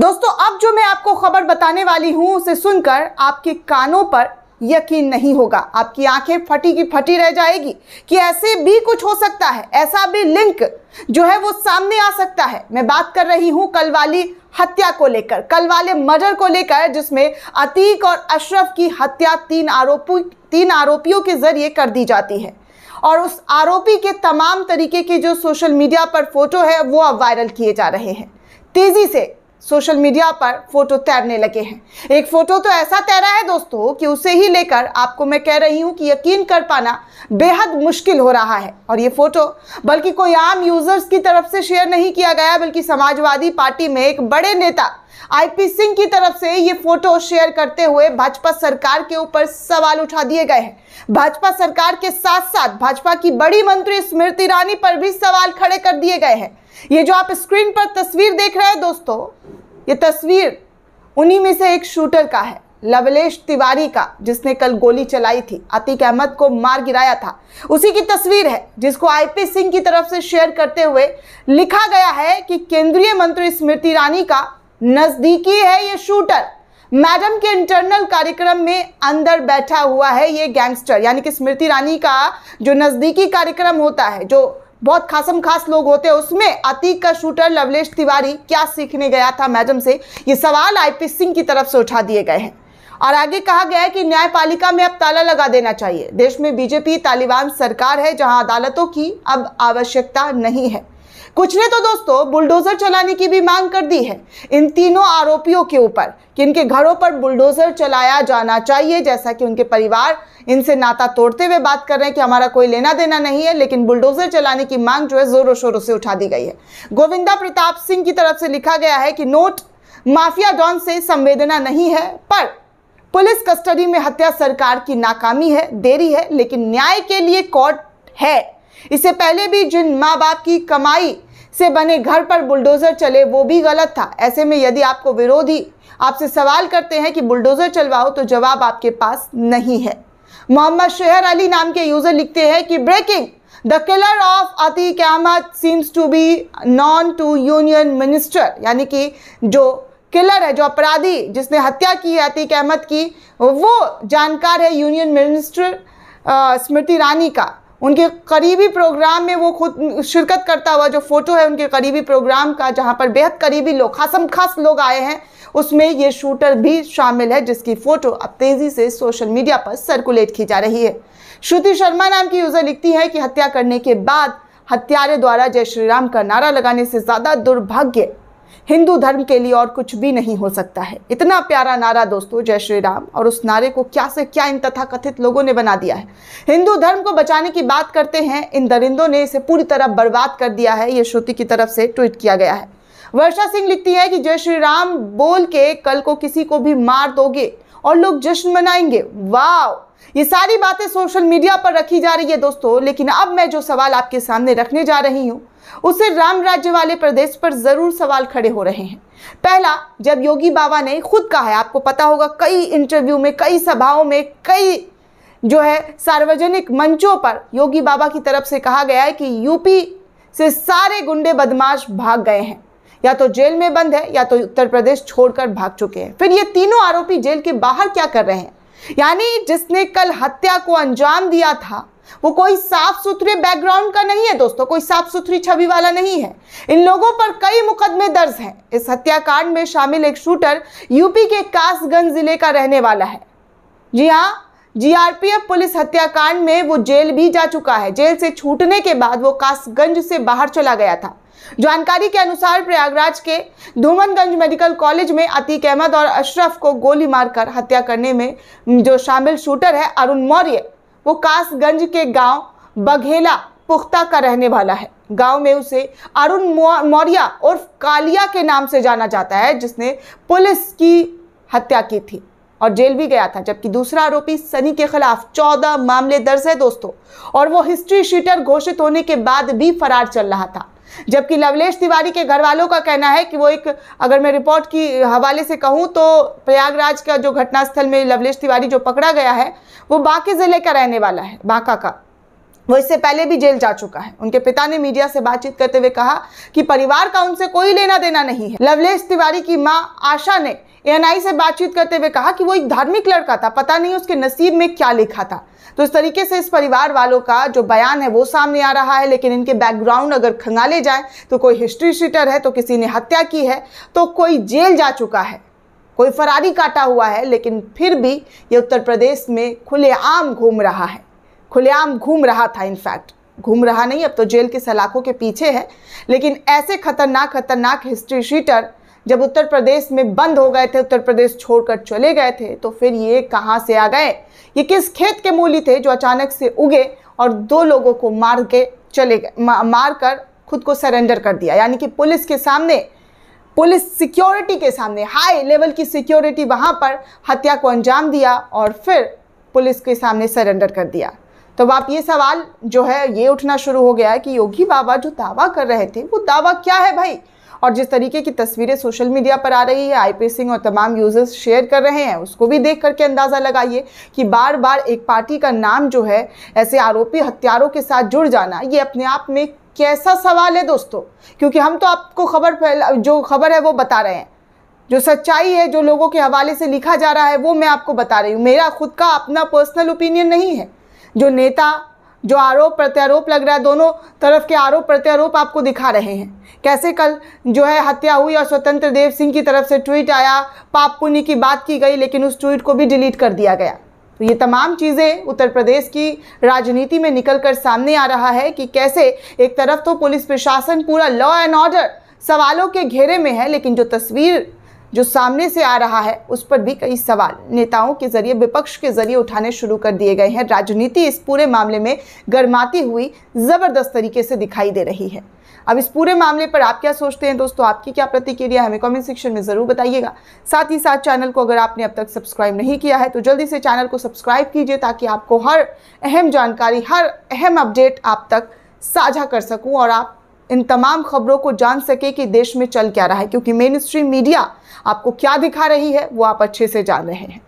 दोस्तों अब जो मैं आपको खबर बताने वाली हूं उसे सुनकर आपके कानों पर यकीन नहीं होगा आपकी आंखें फटी की फटी रह जाएगी कि ऐसे भी कुछ हो सकता है ऐसा भी लिंक जो है वो सामने आ सकता है मैं बात कर रही हूं कल वाली हत्या को लेकर कल वाले मर्डर को लेकर जिसमें अतीक और अशरफ की हत्या तीन आरोपी तीन आरोपियों के जरिए कर दी जाती है और उस आरोपी के तमाम तरीके के जो सोशल मीडिया पर फोटो है वो अब वायरल किए जा रहे हैं तेजी से सोशल मीडिया पर फोटो तैरने लगे हैं एक फोटो तो ऐसा तैरा है दोस्तों कि उसे ही लेकर आपको मैं कह रही हूं कि यकीन कर पाना बेहद मुश्किल हो रहा है और ये फोटो बल्कि कोई आम यूजर्स की तरफ से शेयर नहीं किया गया बल्कि समाजवादी पार्टी में एक बड़े नेता आईपी सिंह की तरफ से ये फोटो शेयर करते हुए भाजपा सरकार के ऊपर सवाल उठा दिए गए हैं भाजपा सरकार के साथ साथ भाजपा की बड़ी मंत्री स्मृति ईरानी पर भी सवाल खड़े कर दिए गए हैं ये जो आप स्क्रीन पर तस्वीर देख रहे हैं दोस्तों ये तस्वीर उन्हीं में से एक शूटर का है लवलेश तिवारी का जिसने कल गोली चलाई थी अतीक अहमद को मार गिराया था उसी की तस्वीर है जिसको आईपी सिंह की तरफ से शेयर करते हुए लिखा गया है कि केंद्रीय मंत्री स्मृति ईरानी का नज़दीकी है ये शूटर मैडम के इंटरनल कार्यक्रम में अंदर बैठा हुआ है ये गैंगस्टर यानी कि स्मृति ईरानी का जो नज़दीकी कार्यक्रम होता है जो बहुत खासम खास लोग होते हैं उसमें अतीक का शूटर लवलेश तिवारी क्या सीखने गया था मैडम से ये सवाल आईपी सिंह की तरफ से उठा दिए गए हैं और आगे कहा गया है कि न्यायपालिका में अब ताला लगा देना चाहिए देश में बीजेपी तालिबान सरकार है जहां अदालतों की अब आवश्यकता नहीं है कुछ ने तो दोस्तों बुलडोजर चलाने की भी मांग कर दी है इन तीनों आरोपियों के ऊपर कि इनके घरों पर बुलडोजर चलाया जाना चाहिए जैसा कि उनके परिवार इनसे नाता तोड़ते हुए बात कर रहे हैं कि हमारा कोई लेना देना नहीं है लेकिन बुलडोजर चलाने की मांग जो है जोरों शोरों से उठा दी गई है गोविंदा प्रताप सिंह की तरफ से लिखा गया है कि नोट माफिया डॉन से संवेदना नहीं है पर पुलिस कस्टडी में हत्या सरकार की नाकामी है देरी है लेकिन न्याय के लिए कोर्ट है इससे पहले भी जिन माँ बाप की कमाई से बने घर पर बुलडोज़र चले वो भी गलत था ऐसे में यदि आपको विरोधी आपसे सवाल करते हैं कि बुलडोज़र चलवाओ तो जवाब आपके पास नहीं है मोहम्मद शेहर अली नाम के यूज़र लिखते हैं कि breaking the killer of Atiq Ahmed seems to be known to union minister यानी कि जो किलर है जो अपराधी जिसने हत्या की है अतीक अहमद की वो जानकार है यूनियन मिनिस्टर स्मृति ईरानी का उनके करीबी प्रोग्राम में वो खुद शिरकत करता हुआ जो फ़ोटो है उनके करीबी प्रोग्राम का जहाँ पर बेहद करीबी लोग खासम खास लोग आए हैं उसमें ये शूटर भी शामिल है जिसकी फ़ोटो अब तेज़ी से सोशल मीडिया पर सर्कुलेट की जा रही है श्रुति शर्मा नाम की यूज़र लिखती है कि हत्या करने के बाद हत्यारे द्वारा जय श्री राम का नारा लगाने से ज़्यादा दुर्भाग्य हिंदू धर्म के लिए और कुछ भी नहीं हो सकता है इतना प्यारा नारा दोस्तों जय श्री राम और उस नारे को क्या से क्या इन तथा कथित लोगों ने बना दिया है हिंदू धर्म को बचाने की बात करते हैं इन दरिंदों ने इसे पूरी तरह बर्बाद कर दिया है ये श्रुति की तरफ से ट्वीट किया गया है वर्षा सिंह लिखती है कि जय श्री राम बोल के कल को किसी को भी मार दोगे और लोग जश्न मनाएंगे वाव ये सारी बातें सोशल मीडिया पर रखी जा रही है दोस्तों लेकिन अब मैं जो सवाल आपके सामने रखने जा रही हूँ उसे राम राज्य वाले प्रदेश पर जरूर सवाल खड़े हो रहे हैं पहला जब योगी बाबा ने खुद कहा है आपको पता होगा कई इंटरव्यू में कई सभाओं में कई जो है सार्वजनिक मंचों पर योगी बाबा की तरफ से कहा गया है कि यूपी से सारे गुंडे बदमाश भाग गए हैं या तो जेल में बंद है या तो उत्तर प्रदेश छोड़कर भाग चुके हैं फिर ये तीनों आरोपी जेल के बाहर क्या कर रहे हैं यानी जिसने कल हत्या को अंजाम दिया था वो कोई साफ सुथरे बैकग्राउंड का नहीं है दोस्तों कोई साफ सुथरी छवि वाला नहीं है इन लोगों पर कई मुकदमे दर्ज हैं इस हत्याकांड में शामिल एक शूटर यूपी के कासगंज जिले का रहने वाला है जी हाँ जीआरपीएफ पुलिस हत्याकांड में वो जेल भी जा चुका है जेल से छूटने के बाद वो कासगंज से बाहर चला गया था जानकारी के अनुसार प्रयागराज के धूमनगंज मेडिकल कॉलेज में अतीक अहमद और अशरफ को गोली मारकर हत्या करने में जो शामिल शूटर है अरुण मौर्य वो कासगंज के गांव बघेला पुख्ता का रहने वाला है गांव में उसे अरुण मौर्या और कालिया के नाम से जाना जाता है जिसने पुलिस की हत्या की थी और जेल भी गया था जबकि दूसरा आरोपी सनी के खिलाफ चौदह मामले दर्ज है दोस्तों और वो हिस्ट्री शीटर घोषित होने के बाद भी फरार चल रहा था जबकि लवलेश तिवारी के घर वालों का कहना है कि वो एक अगर मैं रिपोर्ट की हवाले से कहूँ तो प्रयागराज का जो घटनास्थल में लवलेश तिवारी जो पकड़ा गया है वो बांके ज़िले का रहने वाला है बांका का वो इससे पहले भी जेल जा चुका है उनके पिता ने मीडिया से बातचीत करते हुए कहा कि परिवार का उनसे कोई लेना देना नहीं है लवलेश तिवारी की मां आशा ने एएनआई से बातचीत करते हुए कहा कि वो एक धार्मिक लड़का था पता नहीं उसके नसीब में क्या लिखा था तो इस तरीके से इस परिवार वालों का जो बयान है वो सामने आ रहा है लेकिन इनके बैकग्राउंड अगर खंगाले जाए तो कोई हिस्ट्री शीटर है तो किसी ने हत्या की है तो कोई जेल जा चुका है कोई फरारी काटा हुआ है लेकिन फिर भी ये उत्तर प्रदेश में खुलेआम घूम रहा है खुलेआम घूम रहा था इनफैक्ट घूम रहा नहीं अब तो जेल के सलाखों के पीछे है लेकिन ऐसे खतरनाक खतरनाक हिस्ट्री शीटर जब उत्तर प्रदेश में बंद हो गए थे उत्तर प्रदेश छोड़कर चले गए थे तो फिर ये कहाँ से आ गए ये किस खेत के मूली थे जो अचानक से उगे और दो लोगों को मार के चले गए मार कर खुद को सरेंडर कर दिया यानी कि पुलिस के सामने पुलिस सिक्योरिटी के सामने हाई लेवल की सिक्योरिटी वहाँ पर हत्या को अंजाम दिया और फिर पुलिस के सामने सरेंडर कर दिया तो आप ये सवाल जो है ये उठना शुरू हो गया है कि योगी बाबा जो दावा कर रहे थे वो दावा क्या है भाई और जिस तरीके की तस्वीरें सोशल मीडिया पर आ रही है आई सिंह और तमाम यूज़र्स शेयर कर रहे हैं उसको भी देख करके अंदाज़ा लगाइए कि बार बार एक पार्टी का नाम जो है ऐसे आरोपी हथियारों के साथ जुड़ जाना ये अपने आप में कैसा सवाल है दोस्तों क्योंकि हम तो आपको खबर जो खबर है वो बता रहे हैं जो सच्चाई है जो लोगों के हवाले से लिखा जा रहा है वो मैं आपको बता रही हूँ मेरा खुद का अपना पर्सनल ओपिनियन नहीं है जो नेता जो आरोप प्रत्यारोप लग रहा है दोनों तरफ के आरोप प्रत्यारोप आपको दिखा रहे हैं कैसे कल जो है हत्या हुई और स्वतंत्र देव सिंह की तरफ से ट्वीट आया पाप पुण्य की बात की गई लेकिन उस ट्वीट को भी डिलीट कर दिया गया तो ये तमाम चीज़ें उत्तर प्रदेश की राजनीति में निकल कर सामने आ रहा है कि कैसे एक तरफ तो पुलिस प्रशासन पूरा लॉ एंड ऑर्डर सवालों के घेरे में है लेकिन जो तस्वीर जो सामने से आ रहा है उस पर भी कई सवाल नेताओं के जरिए विपक्ष के जरिए उठाने शुरू कर दिए गए हैं राजनीति इस पूरे मामले में गर्माती हुई ज़बरदस्त तरीके से दिखाई दे रही है अब इस पूरे मामले पर आप क्या सोचते हैं दोस्तों आपकी क्या प्रतिक्रिया हमें कमेंट सेक्शन में ज़रूर बताइएगा साथ ही साथ चैनल को अगर आपने अब तक सब्सक्राइब नहीं किया है तो जल्दी से चैनल को सब्सक्राइब कीजिए ताकि आपको हर अहम जानकारी हर अहम अपडेट आप तक साझा कर सकूँ और आप इन तमाम खबरों को जान सके कि देश में चल क्या रहा है क्योंकि मेन स्ट्रीम मीडिया आपको क्या दिखा रही है वो आप अच्छे से जान रहे हैं